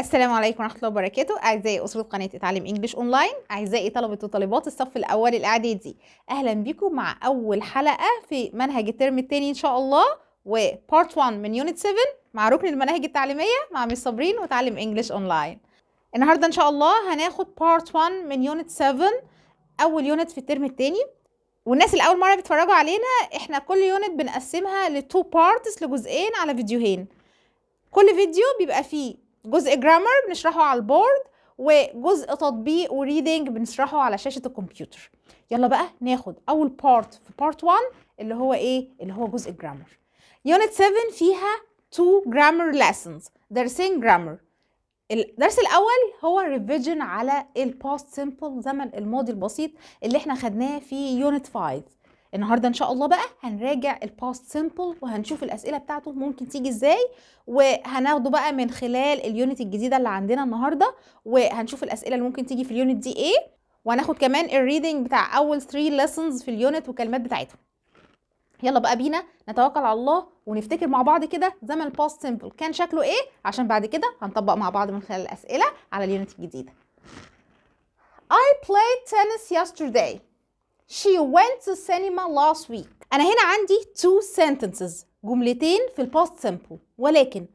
السلام عليكم ورحمه الله وبركاته اعزائي اسره قناه اتعلم انجليش اونلاين اعزائي طلبه وطالبات الصف الاول الاعدادي اهلا بيكم مع اول حلقه في منهج الترم الثاني ان شاء الله وبارت 1 من يونت 7 مع ركن المناهج التعليميه مع مس صابرين وتعلم انجليش اونلاين النهارده ان شاء الله هناخد بارت 1 من يونت 7 اول يونت في الترم الثاني والناس اللي اول مره بيتفرجوا علينا احنا كل يونت بنقسمها لتو بارتس لجزئين على فيديوهين كل فيديو بيبقى فيه جزء جرامر بنشرحه على البورد وجزء تطبيق وريدنج بنشرحه على شاشة الكمبيوتر يلا بقى ناخد أول بارت في بارت 1 اللي هو إيه؟ اللي هو جزء الجرامر يونت 7 فيها 2 جرامر lessons درسين جرامر الدرس الأول هو ريفيجن على الباست سيمبل زمن الماضي البسيط اللي احنا خدناه في يونت 5 النهارده ان شاء الله بقى هنراجع الباست سيمبل وهنشوف الاسئله بتاعته ممكن تيجي ازاي وهناخده بقى من خلال اليونت الجديده اللي عندنا النهارده وهنشوف الاسئله اللي ممكن تيجي في اليونت دي ايه وهناخد كمان الريدنج بتاع اول 3 ليسنز في اليونت والكلمات بتاعتهم يلا بقى بينا نتوكل على الله ونفتكر مع بعض كده زمن الباست سيمبل كان شكله ايه عشان بعد كده هنطبق مع بعض من خلال الاسئله على اليونت الجديده I played tennis yesterday She went to cinema last week. أنا هنا عندي two sentences جملتين في الباست simple ولكن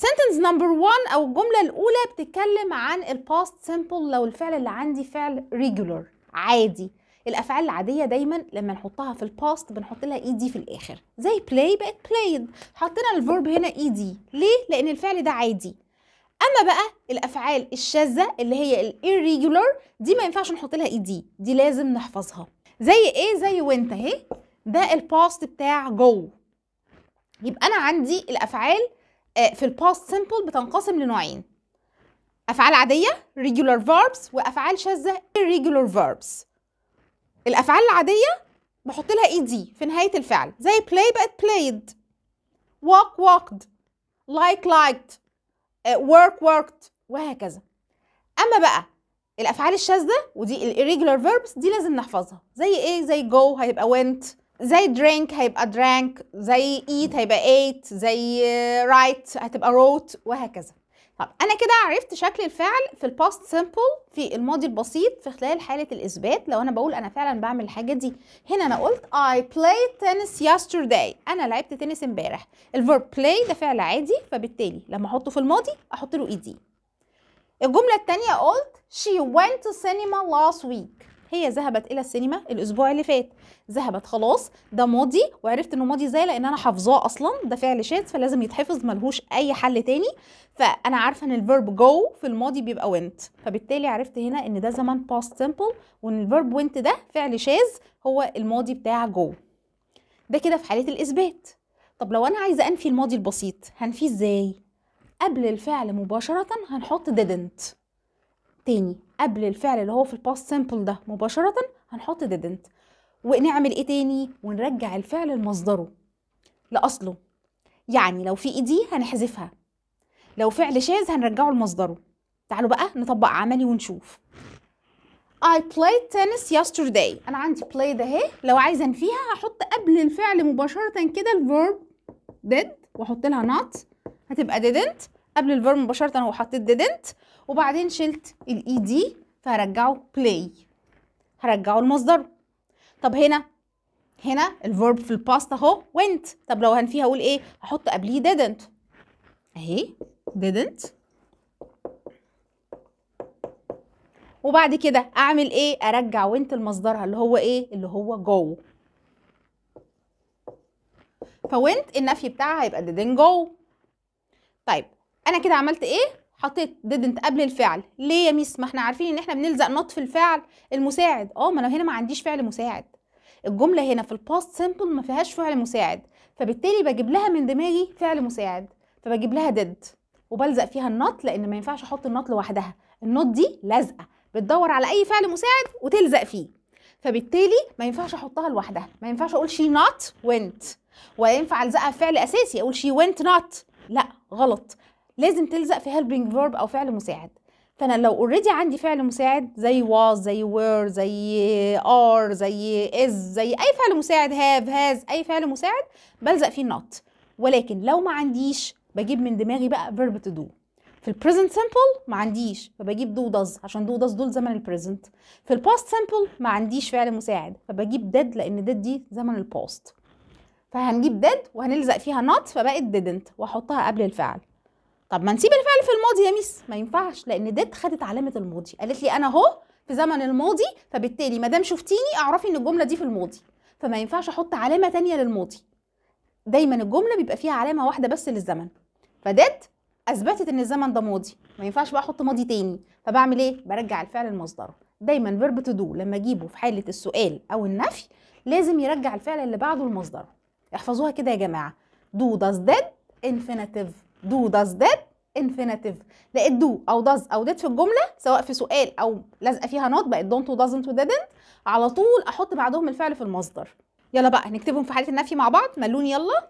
sentence number one أو الجملة الأولى بتتكلم عن الباست simple لو الفعل اللي عندي فعل regular عادي الافعال العاديه دايما لما نحطها في الباست بنحط لها اي e دي في الاخر زي play بقت played حطينا الفيرب هنا اي e دي ليه لان الفعل ده عادي اما بقى الافعال الشاذه اللي هي الـ irregular دي ما ينفعش نحط لها اي e دي دي لازم نحفظها زي ايه زي وانت اهي ده الباست بتاع جو يبقى انا عندي الافعال آه، في الباست سيمبل بتنقسم لنوعين افعال عاديه regular verbs وافعال شاذه irregular verbs الافعال العاديه بحط لها اي e دي في نهايه الفعل زي play بقت played walk walked like liked آه، work worked وهكذا اما بقى الافعال الشاذه ودي الايريجولار فيربس دي لازم نحفظها زي ايه زي جو هيبقى went زي drink هيبقى drank زي eat هيبقى ate زي write هتبقى wrote وهكذا طب انا كده عرفت شكل الفعل في الباست سيمبل في الماضي البسيط في خلال حاله الاثبات لو انا بقول انا فعلا بعمل الحاجه دي هنا انا قلت I played tennis yesterday انا لعبت تنس امبارح الفيرب play ده فعل عادي فبالتالي لما احطه في الماضي احط له ايدي e الجملة التانية قلت she went to cinema last week هي ذهبت إلى السينما الأسبوع اللي فات ذهبت خلاص ده ماضي وعرفت إنه ماضي إزاي لأن أنا حافظاه أصلا ده فعل شاذ فلازم يتحفظ ملهوش أي حل تاني فأنا عارفة إن الفيرب جو في الماضي بيبقى went فبالتالي عرفت هنا إن ده زمن past simple وإن الفيرب went ده فعل شاذ هو الماضي بتاع جو ده كده في حالة الإثبات طب لو أنا عايزة أنفي الماضي البسيط هنفيه إزاي؟ قبل الفعل مباشرة هنحط didn't تاني قبل الفعل اللي هو في الباست سيمبل ده مباشرة هنحط didn't ونعمل ايه تاني ونرجع الفعل لمصدره لأصله يعني لو في ايدي هنحذفها لو فعل شاذ هنرجعه لمصدره تعالوا بقى نطبق عملي ونشوف I played tennis yesterday أنا عندي play ده أهي لو عايزة أنفيها هحط قبل الفعل مباشرة كده الفيرب did وأحط لها not هتبقى didn't قبل الفيرب مباشره هو حطيت didn't وبعدين شلت الاي دي e فهرجعه play هرجعه لمصدره طب هنا هنا الفيرب في الباست اهو went طب لو هنفيها اقول ايه هحط قبليه didn't اهي didn't وبعد كده اعمل ايه ارجع went لمصدرها اللي هو ايه اللي هو go فwent النفي بتاعها هيبقى didn't go طيب انا كده عملت ايه حطيت didn't قبل الفعل ليه يا ميس ما احنا عارفين ان احنا بنلزق نط في الفعل المساعد اه ما انا هنا ما عنديش فعل مساعد الجمله هنا في الباست سيمبل ما فيهاش فعل مساعد فبالتالي بجيب لها من دماغي فعل مساعد فبجيب لها did وبلزق فيها النط لان ما ينفعش احط النط لوحدها النط دي لازقه بتدور على اي فعل مساعد وتلزق فيه فبالتالي ما ينفعش احطها لوحدها ما ينفعش اقول she not went ولا ينفع الزقها فعل اساسي اقول she went not لا غلط لازم تلزق في helping verb أو فعل مساعد فأنا لو اوريدي عندي فعل مساعد زي was زي were زي are زي is زي أي فعل مساعد have has أي فعل مساعد بلزق فيه not ولكن لو ما عنديش بجيب من دماغي بقى verb to do في البريزنت سمبل ما عنديش فبجيب دو داز عشان دو داز دول زمن البريزنت في الباست سمبل ما عنديش فعل مساعد فبجيب ديد لان ديد دي زمن الباست فهنجيب did وهنلزق فيها not فبقت didn't واحطها قبل الفعل طب ما نسيب الفعل في الماضي يا ميس ما ينفعش لان did خدت علامه الماضي قالت لي انا اهو في زمن الماضي فبالتالي ما دام شفتيني اعرفي ان الجمله دي في الماضي فما ينفعش احط علامه تانية للماضي دايما الجمله بيبقى فيها علامه واحده بس للزمن فديت اثبتت ان الزمن ده ماضي ما ينفعش بقى احط ماضي تاني فبعمل ايه برجع الفعل لمصدره دايما فيرب تو دو لما اجيبه في حاله السؤال او النفي لازم يرجع الفعل اللي بعده لمصدره احفظوها كده يا جماعه دو داز ديد انفينيتيف دو داز ديد انفينيتيف لقيت دو او داز او ديد في الجمله سواء في سؤال او لازقه فيها نوت بقت دونت ودازنت وديدنت على طول احط بعدهم الفعل في المصدر يلا بقى نكتبهم في حاله النفي مع بعض ملون يلا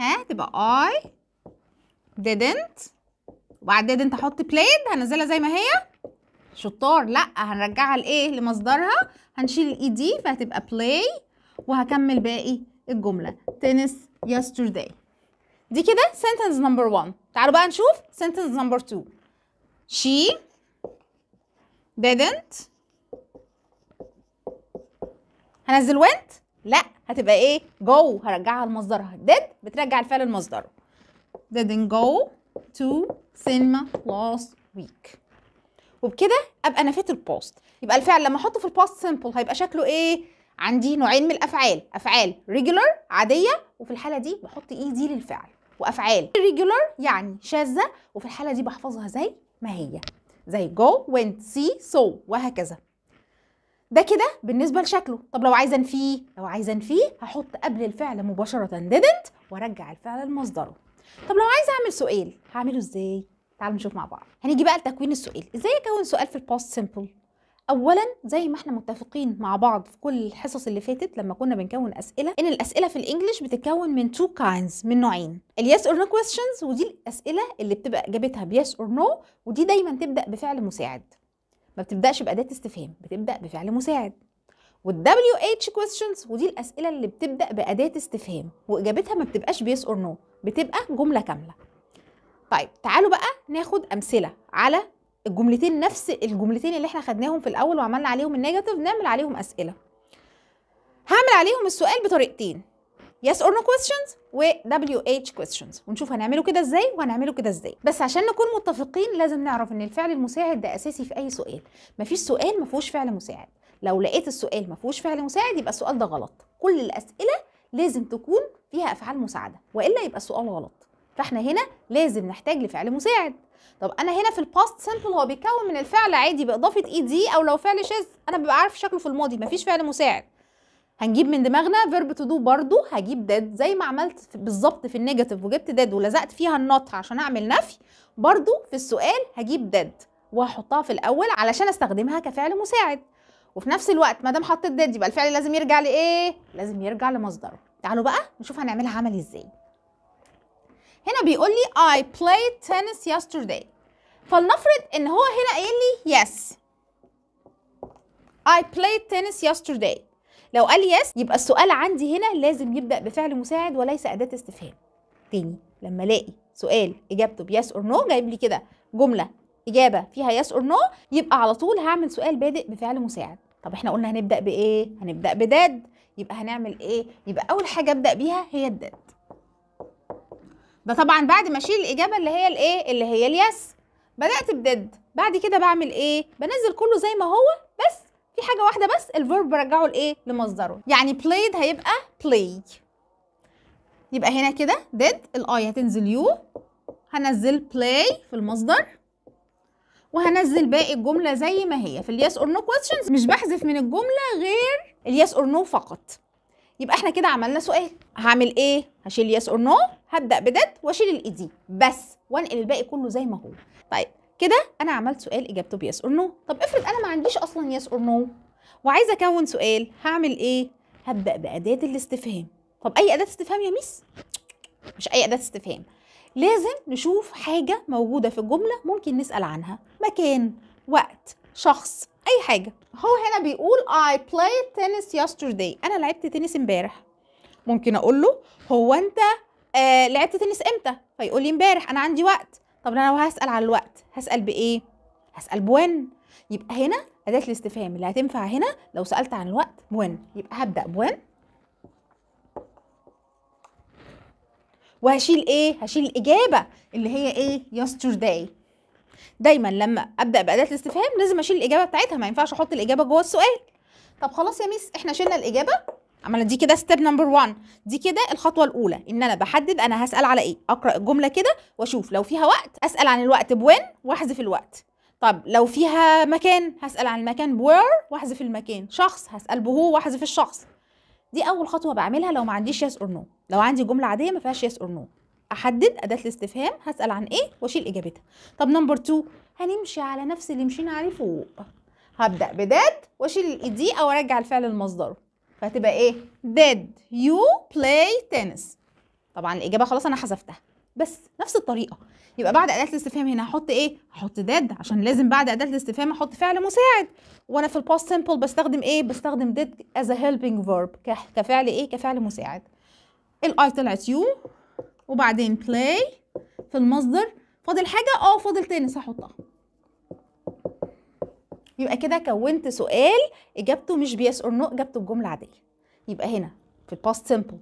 ها تبقى اي didn't وبعد didn't احط played هنزلها زي ما هي شطار لا هنرجعها لايه لمصدرها هنشيل الاي دي e فهتبقى play وهكمل باقي الجملة تنس yesterday دي كده sentence number one تعالوا بقى نشوف sentence number two she didn't هنزل went لا هتبقى ايه go هرجعها لمصدرها did بترجع الفعل لمصدره didn't go to cinema last week وبكده ابقى نفيت البوست يبقى الفعل لما احطه في الباست سيمبل هيبقى شكله ايه عندي نوعين من الافعال افعال ريجولار عاديه وفي الحاله دي بحط اي e دي للفعل وافعال ريجولار يعني شاذه وفي الحاله دي بحفظها زي ما هي زي جو went see سو وهكذا ده كده بالنسبه لشكله طب لو عايزه انفيه لو عايزه انفيه هحط قبل الفعل مباشره didn't وارجع الفعل لمصدره طب لو عايزه اعمل سؤال هعمله ازاي تعالوا نشوف مع بعض هنيجي بقى لتكوين السؤال ازاي اكون سؤال في الباست سيمبل اولا زي ما احنا متفقين مع بعض في كل الحصص اللي فاتت لما كنا بنكون اسئله ان الاسئله في الانجليش بتتكون من تو كاينز من نوعين اليس اور نو كويستشنز ودي الاسئله اللي بتبقى اجابتها بيس اور نو ودي دايما تبدا بفعل مساعد ما بتبداش باداه استفهام بتبدا بفعل مساعد والدبليو اتش كويستشنز ودي الاسئله اللي بتبدا باداه استفهام واجابتها ما بتبقاش بيس اور نو بتبقى جمله كامله طيب تعالوا بقى ناخد امثله على الجملتين نفس الجملتين اللي احنا خدناهم في الاول وعملنا عليهم النيجاتيف نعمل عليهم اسئله هعمل عليهم السؤال بطريقتين yes or no questions و WH questions ونشوف هنعمله كده ازاي وهنعمله كده ازاي بس عشان نكون متفقين لازم نعرف ان الفعل المساعد ده اساسي في اي سؤال مفيش سؤال ما فيهوش فعل مساعد لو لقيت السؤال ما فيهوش فعل مساعد يبقى السؤال ده غلط كل الاسئله لازم تكون فيها افعال مساعده والا يبقى السؤال غلط فاحنا هنا لازم نحتاج لفعل مساعد طب انا هنا في الباست سمبل هو بيتكون من الفعل عادي باضافه اي e دي او لو فعل شاذ انا ببقى عارف شكله في الماضي مفيش فعل مساعد هنجيب من دماغنا فيرب تو دو برضو هجيب داد زي ما عملت بالظبط في النيجاتيف وجبت داد ولزقت فيها النوت عشان اعمل نفي برضو في السؤال هجيب داد وهحطها في الاول علشان استخدمها كفعل مساعد وفي نفس الوقت ما دام حطيت داد يبقى الفعل لازم يرجع لايه لازم يرجع لمصدره تعالوا بقى نشوف هنعملها عملي ازاي هنا بيقول لي I played tennis yesterday فلنفرض ان هو هنا قايل لي yes I played tennis yesterday لو قال yes يبقى السؤال عندي هنا لازم يبدأ بفعل مساعد وليس أداة استفهام تاني لما الاقي سؤال اجابته بيس اور نو جايب لي كده جمله اجابه فيها yes اور نو يبقى على طول هعمل سؤال بادئ بفعل مساعد طب احنا قلنا هنبدا بايه هنبدا بداد يبقى هنعمل ايه يبقى اول حاجه ابدا بيها هي الداد ده طبعا بعد ما اشيل الاجابه اللي هي الايه اللي هي اليس بدات بدد بعد كده بعمل ايه بنزل كله زي ما هو بس في حاجه واحده بس الفيرب برجعه لايه لمصدره يعني played هيبقى play يبقى هنا كده did الاي هتنزل يو هنزل play في المصدر وهنزل باقي الجمله زي ما هي في الياس اور نو كويشنز مش بحذف من الجمله غير الياس اور نو فقط يبقى احنا كده عملنا سؤال هعمل ايه هشيل يس اور نو هبدا بدت واشيل الاي دي بس وانقل الباقي كله زي ما هو طيب كده انا عملت سؤال اجابته بيس اور نو طب افرض انا ما عنديش اصلا يس اور نو وعايزه اكون سؤال هعمل ايه هبدا باداه الاستفهام طب اي اداه استفهام يا ميس مش اي اداه استفهام لازم نشوف حاجه موجوده في الجمله ممكن نسال عنها مكان وقت شخص اي حاجه هو هنا بيقول I played tennis yesterday انا لعبت تنس امبارح ممكن اقول له هو انت آه لعبت تنس امتى فيقول لي امبارح انا عندي وقت طب انا هسال على الوقت هسال بايه هسال بوين يبقى هنا اداه الاستفهام اللي هتنفع هنا لو سالت عن الوقت بوين يبقى هبدا بوين وهشيل ايه هشيل الاجابه اللي هي ايه yesterday دايما لما ابدا باداه الاستفهام لازم اشيل الاجابه بتاعتها ما ينفعش احط الاجابه جوه السؤال طب خلاص يا ميس احنا شلنا الاجابه عملنا دي كده ستيب نمبر 1 دي كده الخطوه الاولى ان انا بحدد انا هسال على ايه اقرا الجمله كده واشوف لو فيها وقت اسال عن الوقت بوين واحذف الوقت طب لو فيها مكان هسال عن المكان بوير واحذف المكان شخص هسال بهو واحذف الشخص دي اول خطوه بعملها لو ما عنديش يس اور نو لو عندي جمله عاديه ما فيهاش يس اور نو احدد اداه الاستفهام هسال عن ايه واشيل اجابتها طب نمبر 2 هنمشي على نفس اللي مشينا عليه فوق هبدا بداد واشيل دي e او ارجع الفعل لمصدره فهتبقى ايه داد يو بلاي تنس طبعا الاجابه خلاص انا حذفتها بس نفس الطريقه يبقى بعد اداه الاستفهام هنا هحط ايه هحط داد عشان لازم بعد اداه الاستفهام احط فعل مساعد وانا في الباست سمبل بستخدم ايه بستخدم داد از هيلبنج فيرب كفعل ايه كفعل مساعد الاي طلعت يو وبعدين بلاي في المصدر فاضل حاجة اه فاضل تنس هحطها يبقى كده كونت سؤال اجابته مش بيس اور نو اجابته بجملة عادية يبقى هنا في الباست سيمبل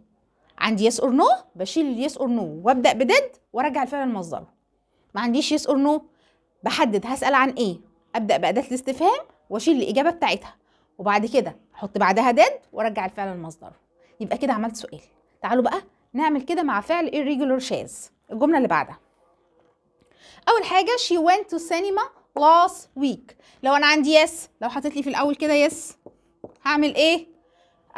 عندي يس اور نو بشيل اليس اور نو وابدا بديد وارجع الفعل لمصدره ما عنديش يس اور نو بحدد هسال عن ايه ابدا باداه الاستفهام واشيل الاجابه بتاعتها وبعد كده احط بعدها ديد وارجع الفعل لمصدره يبقى كده عملت سؤال تعالوا بقى نعمل كده مع فعل irregular shaz الجملة اللي بعدها أول حاجة she went to cinema last week لو أنا عندي yes لو حطيت لي في الأول كده yes هعمل إيه؟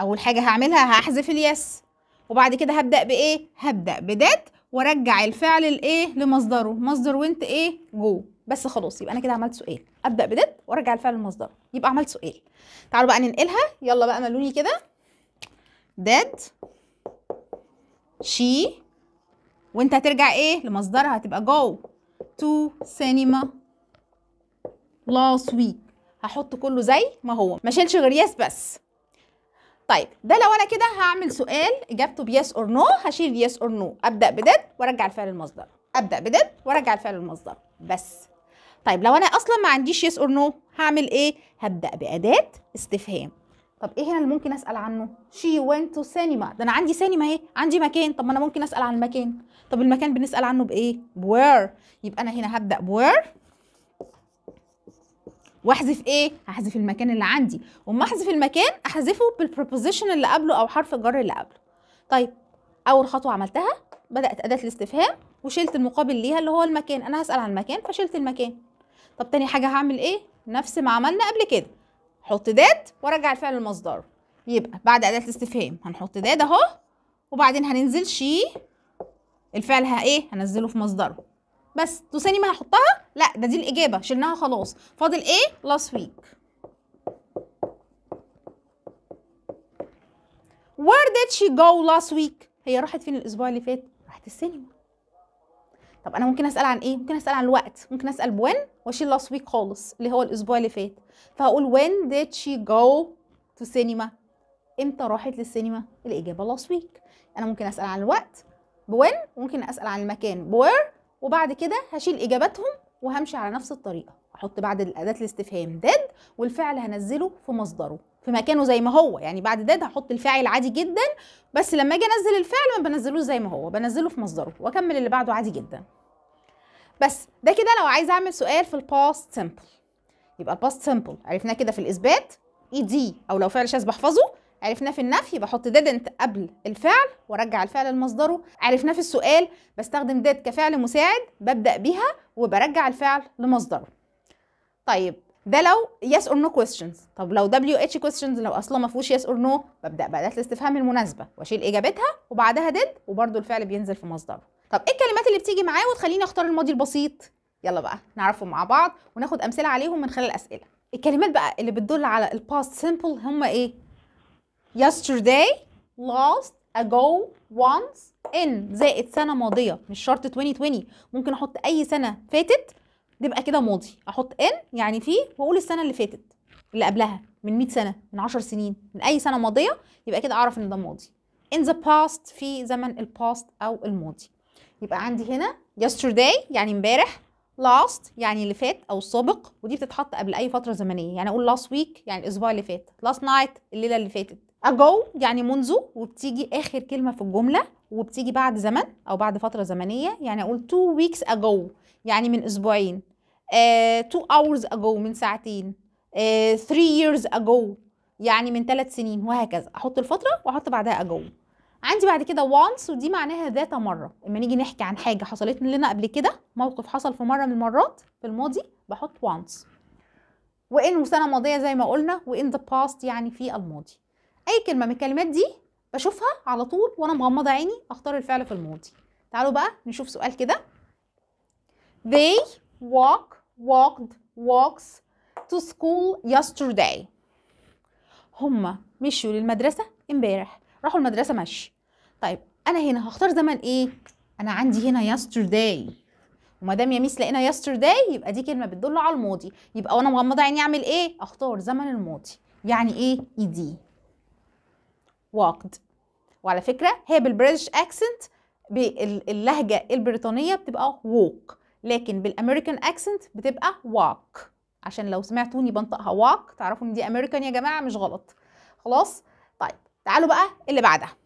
أول حاجة هعملها هحذف اليس وبعد كده هبدأ بإيه؟ هبدأ بدات وارجع الفعل الايه لمصدره مصدر وانت ايه جو بس خلاص يبقى انا كده عملت سؤال ابدا بدات وارجع الفعل لمصدره يبقى عملت سؤال تعالوا بقى ننقلها يلا بقى ملوني كده داد شي وانت هترجع ايه لمصدرها هتبقى جو تو سينما last week هحط كله زي ما هو ما شيلش غير يس بس طيب ده لو انا كده هعمل سؤال اجابته بيس اور نو هشيل يس اور نو ابدا بدد وارجع الفعل المصدر ابدا بدد وارجع الفعل المصدر بس طيب لو انا اصلا ما عنديش يس اور نو هعمل ايه هبدا باداه استفهام طب ايه هنا اللي ممكن اسال عنه شي went to cinema ده انا عندي سينما اهي عندي مكان طب ما انا ممكن اسال عن المكان طب المكان بنسال عنه بايه where يبقى انا هنا هبدا where واحذف ايه هحذف المكان اللي عندي وما احذف المكان احذفه بالبروبوزيشن اللي قبله او حرف الجر اللي قبله طيب اول خطوه عملتها بدات اداه الاستفهام وشلت المقابل ليها اللي هو المكان انا هسال عن المكان فشلت المكان طب تاني حاجه هعمل ايه نفس ما عملنا قبل كده حط ذات وارجع الفعل لمصدره يبقى بعد اداه الاستفهام هنحط ذات اهو وبعدين هننزل شي الفعل ها ايه هنزله في مصدره بس تساني ما هحطها لا ده دي الاجابه شلناها خلاص فاضل ايه last week where did she go last week هي راحت فين الاسبوع اللي فات راحت السينما طب انا ممكن اسال عن ايه ممكن اسال عن الوقت ممكن اسال when واشيل لاست ويك خالص اللي هو الاسبوع اللي فات فهقول when did she go to cinema امتى راحت للسينما الاجابه لاست ويك انا ممكن اسال عن الوقت بوين ممكن اسال عن المكان بوير وبعد كده هشيل اجاباتهم وهمشي على نفس الطريقه هحط بعد الأداة الاستفهام ديد والفعل هنزله في مصدره في مكانه زي ما هو يعني بعد ديد هحط الفاعل عادي جدا بس لما اجي انزل الفعل ما بنزلوش زي ما هو بنزله في مصدره واكمل اللي بعده عادي جدا بس ده كده لو عايز اعمل سؤال في الباست سمبل يبقى الباست سمبل عرفناه كده في الاثبات اي e دي او لو فعل شاذ بحفظه عرفناه في النفي بحط ديدنت قبل الفعل وارجع الفعل لمصدره عرفناه في السؤال بستخدم ديد كفعل مساعد ببدا بيها وبرجع الفعل لمصدره طيب ده لو يس اور نو كويستشنز طب لو دبليو اتش كويستشنز لو اصلا ما فيهوش يس اور نو ببدا باداه الاستفهام المناسبه واشيل اجابتها وبعدها ديد وبرده الفعل بينزل في مصدره طب ايه الكلمات اللي بتيجي معاه وتخليني اختار الماضي البسيط يلا بقى نعرفهم مع بعض وناخد امثله عليهم من خلال اسئله الكلمات بقى اللي بتدل على الباست سيمبل هم ايه yesterday last ago once in زائد سنه ماضيه مش شرط 2020 ممكن احط اي سنه فاتت تبقى كده ماضي احط ان يعني في واقول السنه اللي فاتت اللي قبلها من 100 سنه من 10 سنين من اي سنه ماضيه يبقى كده اعرف ان ده ماضي in the past في زمن الباست او الماضي يبقى عندي هنا yesterday يعني امبارح last يعني اللي فات او السابق ودي بتتحط قبل اي فتره زمنيه يعني اقول last week يعني الاسبوع اللي فات last night الليله اللي فاتت ago يعني منذ وبتيجي اخر كلمه في الجمله وبتيجي بعد زمن او بعد فتره زمنيه يعني اقول two weeks ago يعني من اسبوعين 2 آه، hours ago من ساعتين 3 آه، years ago يعني من 3 سنين وهكذا احط الفتره واحط بعدها ago عندي بعد كده once ودي معناها ذات مره اما نيجي نحكي عن حاجه حصلت لنا قبل كده موقف حصل في مره من المرات في الماضي بحط once وان وسنه ماضيه زي ما قلنا وان ذا باست يعني في الماضي اي كلمه من الكلمات دي بشوفها على طول وانا مغمضه عيني اختار الفعل في الماضي تعالوا بقى نشوف سؤال كده they walk walked walks to school yesterday هما مشوا للمدرسة امبارح راحوا المدرسة مشي طيب أنا هنا هختار زمن إيه؟ أنا عندي هنا yesterday وما دام يا ميس لقينا yesterday يبقى دي كلمة بتدل على الماضي يبقى وأنا مغمضة عيني أعمل إيه؟ أختار زمن الماضي يعني إيه؟ إيدي e walked وعلى فكرة هي بالبريتش أكسنت باللهجة البريطانية بتبقى walk لكن بالامريكان اكسنت بتبقى واك عشان لو سمعتوني بنطقها واك تعرفوا ان دي امريكان يا جماعه مش غلط خلاص طيب تعالوا بقى اللي بعدها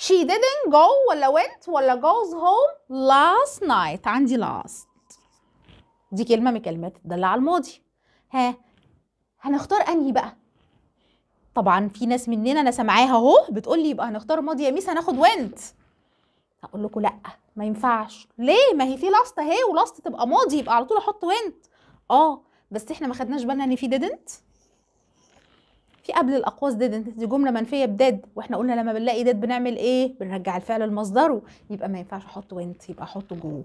she didn't go ولا went ولا goes home last night عندي last دي كلمه من كلمات تدل على الماضي ها هنختار انهي بقى طبعا في ناس مننا انا سامعاها اهو بتقول لي يبقى هنختار ماضي يا ميس هناخد went هقول لكم لا ما ينفعش ليه ما هي في لاست اهي ولاست تبقى ماضي يبقى على طول احط وينت اه بس احنا ما خدناش بالنا ان في ديدنت في قبل الاقواس ديدنت دي جمله منفيه بديد واحنا قلنا لما بنلاقي ديد بنعمل ايه بنرجع الفعل لمصدره يبقى ما ينفعش احط وينت يبقى احطه جوه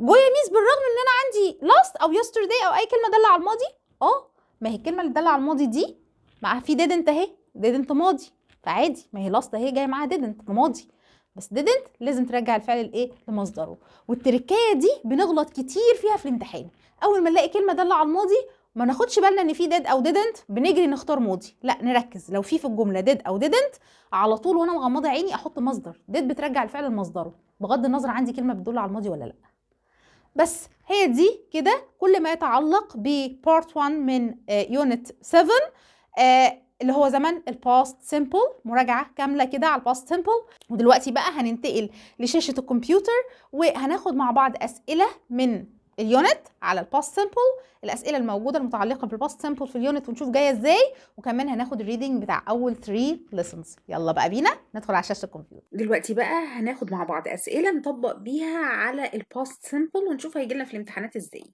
جو يا ميس بالرغم ان انا عندي لاست او يسترداي او اي كلمه داله على الماضي اه ما هي الكلمه اللي داله على الماضي دي معاها في ديدنت اهي ديدنت ماضي فعادي ما هي لاست اهي جايه معاها ديدنت ماضي بس didn't لازم ترجع الفعل الايه لمصدره والتركايه دي بنغلط كتير فيها في الامتحان اول ما نلاقي كلمه داله على الماضي ما ناخدش بالنا ان في did او didn't بنجري نختار ماضي لا نركز لو في في الجمله did او didn't على طول وانا مغمضه عيني احط مصدر did بترجع الفعل لمصدره بغض النظر عندي كلمه بتدل على الماضي ولا لا بس هي دي كده كل ما يتعلق ببارت 1 من يونت آه، 7 اللي هو زمن الباست سيمبل مراجعه كامله كده على الباست سيمبل ودلوقتي بقى هننتقل لشاشه الكمبيوتر وهناخد مع بعض اسئله من اليونت على الباست سيمبل الاسئله الموجوده المتعلقه بالباست سيمبل في اليونت ونشوف جايه ازاي وكمان هناخد الريدنج بتاع اول 3 ليسنز يلا بقى بينا ندخل على شاشه الكمبيوتر دلوقتي بقى هناخد مع بعض اسئله نطبق بيها على الباست سيمبل ونشوف هيجي لنا في الامتحانات ازاي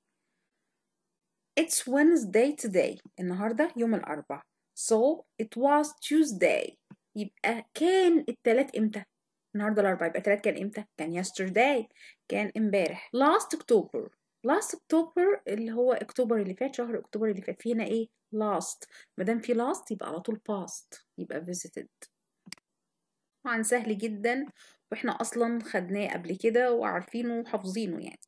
It's Wednesday today النهارده يوم الاربعاء So it was Tuesday يبقى كان التلات امتى؟ النهاردة الأربعاء يبقى التلات كان امتى؟ كان yesterday كان امبارح last October last October اللي هو أكتوبر اللي فات شهر أكتوبر اللي فات في هنا إيه؟ last مادام في last يبقى على طول past يبقى visited طبعا سهل جدا واحنا أصلا خدناه قبل كده وعارفينه وحافظينه يعني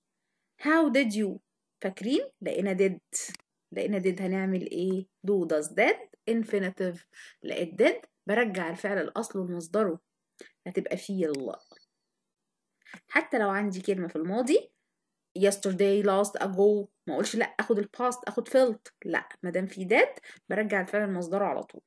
how did you فاكرين لقينا did لقينا did هنعمل ايه do does that infinitive لقيت برجع الفعل لأصله لمصدره هتبقى في يلا حتى لو عندي كلمة في الماضي yesterday last ago ما اقولش لا اخد الباست اخد felt لا ما دام في dead برجع الفعل لمصدره على طول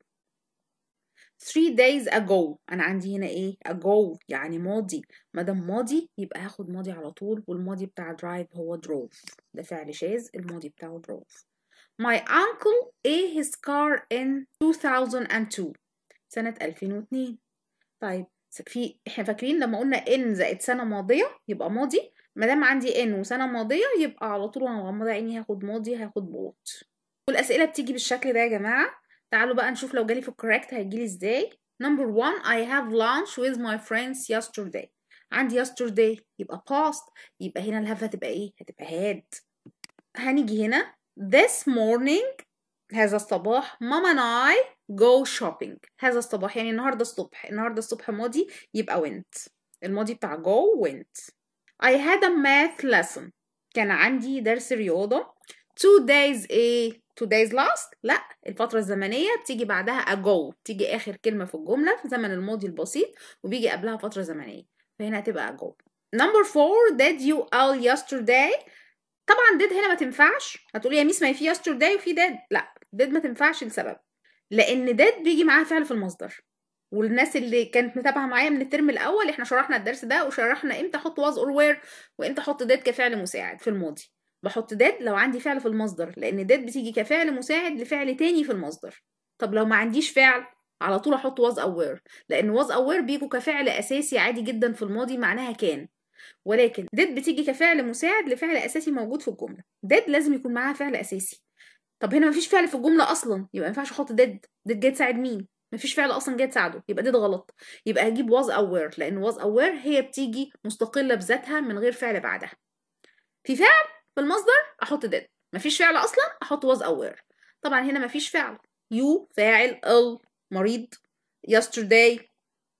3 days ago انا عندي هنا ايه ago يعني ماضي ما دام ماضي يبقى هاخد ماضي على طول والماضي بتاع drive هو drove ده فعل شاذ الماضي بتاعه drove My uncle ate his car in 2002 سنة 2002 طيب في احنا فاكرين لما قلنا ان زائد سنة ماضية يبقى ماضي ما دام عندي ان وسنة ماضية يبقى على طول وانا مغمضة عيني هاخد ماضي هاخد بوت والأسئلة بتيجي بالشكل ده يا جماعة تعالوا بقى نشوف لو جالي في الكوريكت هيجيلي ازاي Number one, I have lunch with my friends yesterday. عندي yesterday يبقى past يبقى هنا الهاف هتبقى ايه؟ هتبقى had. هنيجي هنا This morning هذا الصباح ماما and I go shopping هذا الصباح يعني النهاردة الصبح النهاردة الصبح ماضي يبقى went الماضي بتاع go went I had a math lesson كان عندي درس رياضة two days ايه two days last لا الفترة الزمنية بتيجي بعدها ago بتيجي آخر كلمة في الجملة في زمن الماضي البسيط وبيجي قبلها فترة زمنية فهنا هتبقى ago number four did you all yesterday طبعا ديد هنا ما تنفعش هتقولي يا ميس ما في يستر داي وفي ديد لا ديد ما تنفعش لسبب لان ديد بيجي معاها فعل في المصدر والناس اللي كانت متابعه معايا من الترم الاول احنا شرحنا الدرس ده وشرحنا امتى احط واز اور وير وامتى احط ديد كفعل مساعد في الماضي بحط ديد لو عندي فعل في المصدر لان ديد بتيجي كفعل مساعد لفعل تاني في المصدر طب لو ما عنديش فعل على طول احط واز اور لان واز اور بيجوا كفعل اساسي عادي جدا في الماضي معناها كان ولكن did بتيجي كفعل مساعد لفعل اساسي موجود في الجمله did لازم يكون معاها فعل اساسي طب هنا مفيش فعل في الجمله اصلا يبقى ما ينفعش احط did ديد جاي تساعد مين مفيش فعل اصلا جاي تساعده يبقى ديد غلط يبقى هجيب was aware لان was aware هي بتيجي مستقله بذاتها من غير فعل بعدها في فعل في المصدر احط did مفيش فعل اصلا احط was aware طبعا هنا مفيش فعل يو فاعل ال مريض yesterday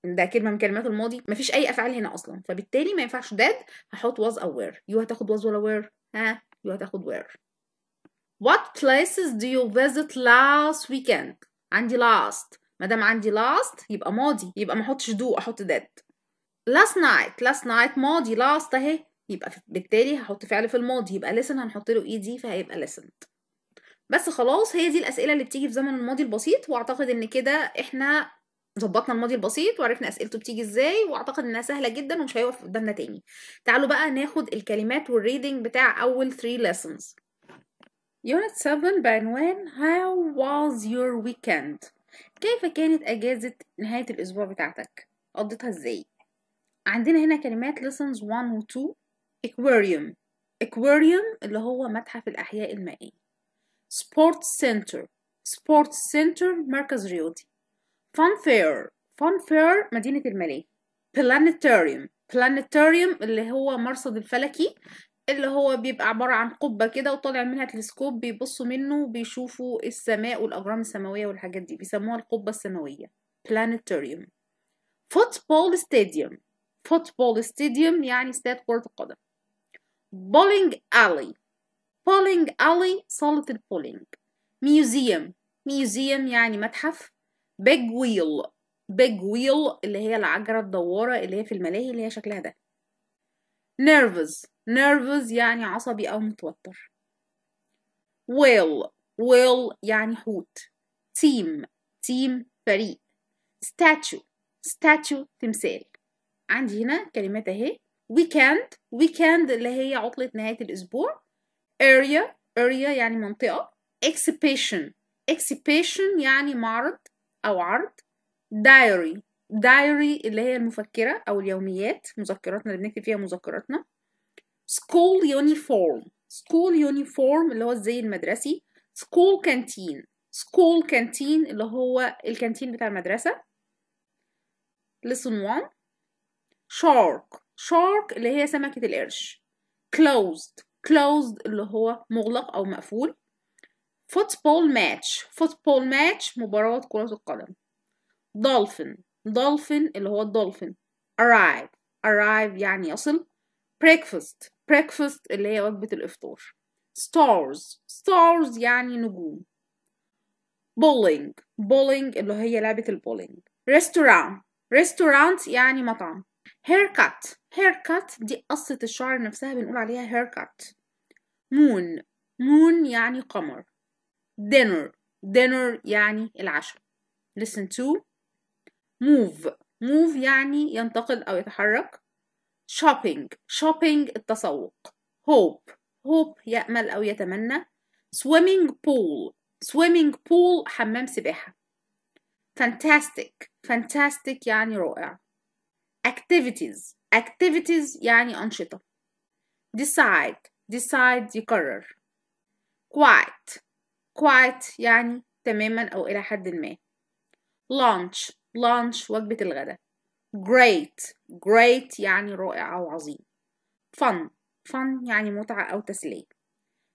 ده كلمه من كلمات الماضي مفيش اي افعال هنا اصلا فبالتالي ما ينفعش داد هحط was او وير يو هتاخد was ولا وير ها يو هتاخد وير What places do you visit last weekend عندي last ما دام عندي last يبقى ماضي يبقى ما احطش دو احط داد last night last night ماضي last اهي يبقى بالتالي هحط فعل في الماضي يبقى listen هنحط له اي دي فهيبقى listened بس خلاص هي دي الاسئله اللي بتيجي في زمن الماضي البسيط واعتقد ان كده احنا ظبطنا الماضي البسيط وعرفنا اسئلته بتيجي ازاي واعتقد انها سهله جدا ومش هيقف قدامنا تاني تعالوا بقى ناخد الكلمات والريدنج بتاع اول 3 lessons unit 7 بعنوان how was your weekend كيف كانت اجازه نهايه الاسبوع بتاعتك قضيتها ازاي عندنا هنا كلمات lessons 1 و 2 aquarium aquarium اللي هو متحف الاحياء المائيه sports center sports center مركز رياضي فان فير فان فير مدينة الملاهي بلانيتاريوم بلانيتاريوم اللي هو مرصد الفلكي اللي هو بيبقى عبارة عن قبة كده وطالع منها تلسكوب بيبصوا منه وبيشوفوا السماء والأجرام السماوية والحاجات دي بيسموها القبة السماوية بلانيتاريوم فوتبول ستاديوم فوتبول ستاديوم يعني استاد كرة القدم بولينج ألي بولينج ألي صالة البولينج ميوزيوم ميوزيوم يعني متحف بيج ويل بيج ويل اللي هي العجلة الدوارة اللي هي في الملاهي اللي هي شكلها ده نيرفز نيرفز يعني عصبي أو متوتر ويل ويل يعني حوت تيم تيم فريق ستاتشو ستاتشو تمثال عندي هنا كلمات اهي ويكند ويكند اللي هي عطلة نهاية الأسبوع area area يعني منطقة exhibition exhibition يعني معرض أو عرض diary diary اللي هي المفكرة أو اليوميات مذكراتنا اللي بنكتب فيها مذكراتنا school uniform school uniform اللي هو الزي المدرسي school canteen school canteen اللي هو الكانتين بتاع المدرسة lesson one shark shark اللي هي سمكة القرش closed closed اللي هو مغلق أو مقفول فوتبول ماتش فوتبول ماتش مباراة كرة القدم دولفين دولفين اللي هو الدولفين arrive arrive يعني يصل breakfast breakfast اللي هي وجبة الإفطار stars stars يعني نجوم bowling bowling اللي هي لعبة البولينج restaurant restaurant يعني مطعم haircut haircut دي قصة الشعر نفسها بنقول عليها haircut moon moon يعني قمر dinner dinner يعني العشاء listen to move move يعني ينتقل أو يتحرك shopping shopping التسوق hope hope يأمل أو يتمنى swimming pool swimming pool حمام سباحة fantastic fantastic يعني رائع activities activities يعني أنشطة decide decide يقرر quiet quiet يعني تماما أو إلى حد ما lunch lunch وجبة الغداء great great يعني رائع أو عظيم fun fun يعني متعة أو تسلية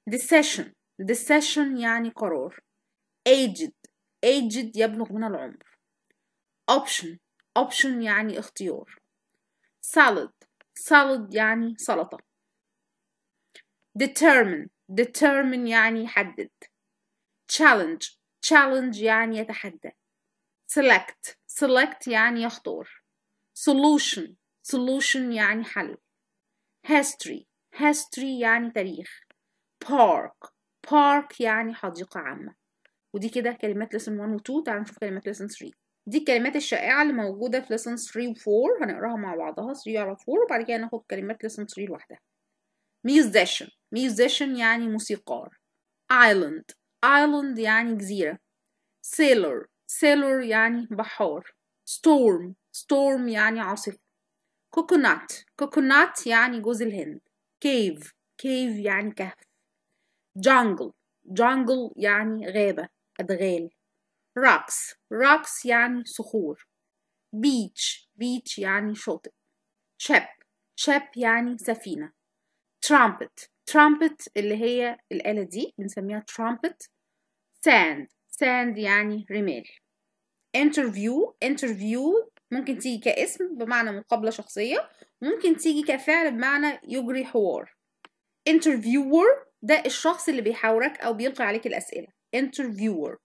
decision decision يعني قرار aged aged يبلغ من العمر option option يعني اختيار salad salad يعني سلطة determine determine يعني حدد challenge challenge يعني يتحدى select select يعني يختار solution solution يعني حل history history يعني تاريخ park park يعني حديقة عامة ودي كده كلمات lesson 1 و 2 تعالوا نشوف كلمات lesson 3 دي الكلمات الشائعة اللي موجودة في lesson 3 و 4 هنقراها مع بعضها 3 على 4 وبعد كده ناخد كلمات lesson 3 لوحدها musician musician يعني موسيقار island island يعني جزيرة sailor sailor يعني بحار storm storm يعني عاصفة coconut coconut يعني جوز الهند cave cave يعني كهف jungle jungle يعني غابة أدغال rocks rocks يعني صخور beach beach يعني شاطئ ship ship يعني سفينة trumpet ترامبت اللي هي الآلة دي بنسميها ترامبت ساند ساند يعني رمال انترفيو انترفيو ممكن تيجي كاسم بمعنى مقابلة شخصية ممكن تيجي كفعل بمعنى يجري حوار انترفيور ده الشخص اللي بيحاورك أو بيلقي عليك الأسئلة انترفيور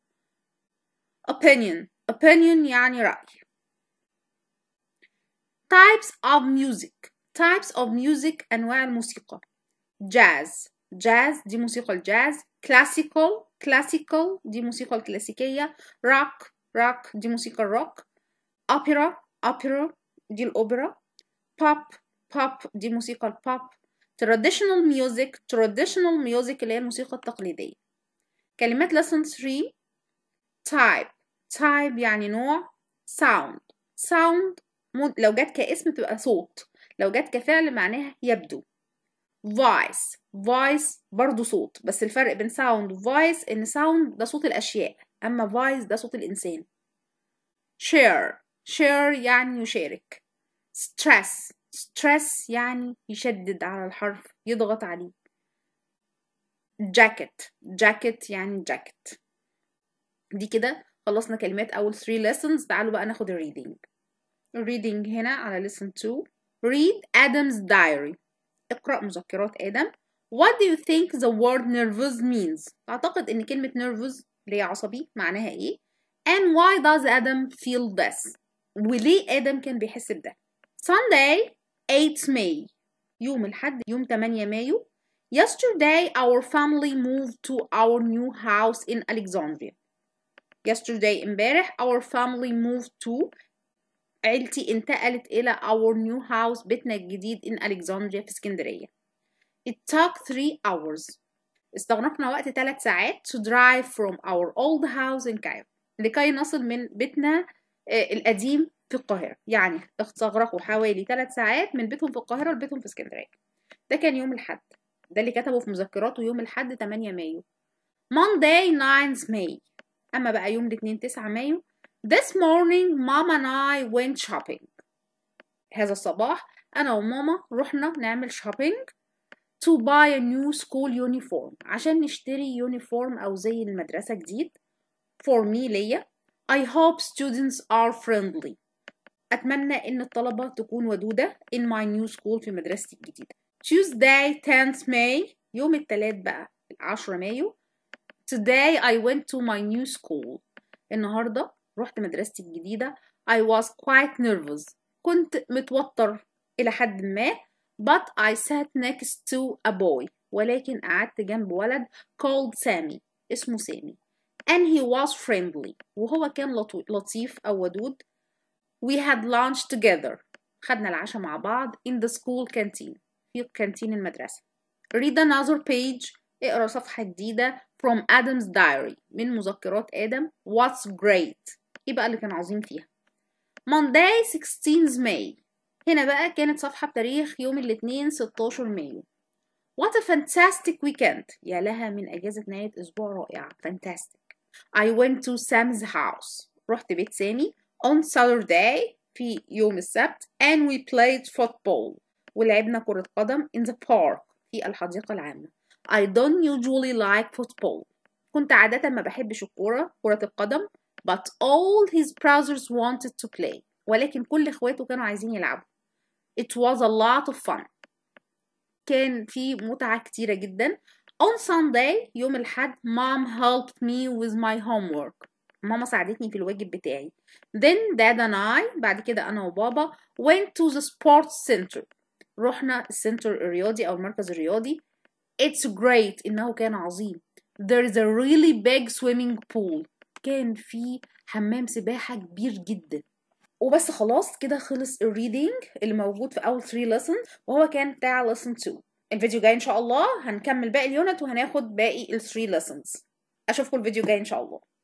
opinion opinion يعني رأي types of music types of music أنواع الموسيقى جاز جاز دي موسيقى الجاز كلاسيكال كلاسيكال دي موسيقى الكلاسيكية روك روك دي موسيقى الروك اوبرا اوبرا دي الاوبرا بوب بوب دي موسيقى البوب traditional music traditional music اللي هي الموسيقى التقليدية كلمات lesson 3 type type يعني نوع sound sound لو جت كاسم تبقى صوت لو جت كفعل معناها يبدو فايس فايس برضه صوت بس الفرق بين ساوند وفايس ان ساوند ده صوت الاشياء اما فايس ده صوت الانسان شير شير يعني يشارك ستريس ستريس يعني يشدد على الحرف يضغط عليه جاكيت جاكيت يعني جاكيت دي كده خلصنا كلمات اول 3 lessons تعالوا بقى ناخد الريدنج الريدنج هنا على lesson 2 read Adam's diary اقرأ مذكرات آدم What do you think the word nervous means? تعتقد إن كلمة nervous اللي هي عصبي معناها إيه؟ And why does Adam feel this? وليه آدم كان بيحس بده؟ Sunday 8 May يوم الحد يوم 8 مايو Yesterday our family moved to our new house in Alexandria. Yesterday امبارح our family moved to عيلتي انتقلت إلى our new house بيتنا الجديد in Alexandria في اسكندرية It took three hours استغرقنا وقت ثلاث ساعات to drive from our old house in Cairo لكي نصل من بيتنا آه، القديم في القاهرة يعني استغرقوا حوالي ثلاث ساعات من بيتهم في القاهرة لبيتهم في اسكندرية ده كان يوم الحد ده اللي كتبه في مذكراته يوم الحد 8 مايو Monday 9 مايو أما بقى يوم الاثنين 9 مايو This morning mom and I went shopping. هذا الصباح أنا وماما رحنا نعمل shopping to buy a new school uniform عشان نشتري uniform أو زي المدرسة جديد for me ليا I hope students are friendly أتمنى إن الطلبة تكون ودودة in my new school في مدرستي الجديدة Tuesday 10th May يوم التلات بقى 10 مايو Today I went to my new school النهاردة رحت مدرستي الجديدة I was quite nervous كنت متوتر إلى حد ما but I sat next to a boy ولكن قعدت جنب ولد called Sammy اسمه سامي and he was friendly وهو كان لطيف أو ودود we had lunch together خدنا العشاء مع بعض in the school canteen في كانتين المدرسة read another page اقرأ صفحة جديدة from Adam's diary من مذكرات آدم what's great ايه بقى اللي كان عظيم فيها Monday 16 May هنا بقى كانت صفحة بتاريخ يوم الاثنين 16 مايو What a fantastic weekend يا لها من أجازة نهاية أسبوع رائعة fantastic I went to Sam's house رحت بيت سامي on Saturday في يوم السبت and we played football ولعبنا كرة قدم in the park في الحديقة العامة I don't usually like football كنت عادة ما بحبش الكورة كرة القدم but all his brothers wanted to play ولكن كل اخواته كانوا عايزين يلعبوا it was a lot of fun كان في متعة كتيرة جدا on Sunday يوم الحد mom helped me with my homework ماما ساعدتني في الواجب بتاعي then dad and I بعد كده أنا وبابا went to the sports center رحنا السنتر الرياضي أو المركز الرياضي it's great إنه كان عظيم there is a really big swimming pool كان في حمام سباحه كبير جدا وبس خلاص كده خلص الريدنج اللي موجود في اول 3 lessons وهو كان بتاع lesson 2 الفيديو جاي ان شاء الله هنكمل باقي اليونت وهناخد باقي ال 3 lessons اشوفكم الفيديو جاي ان شاء الله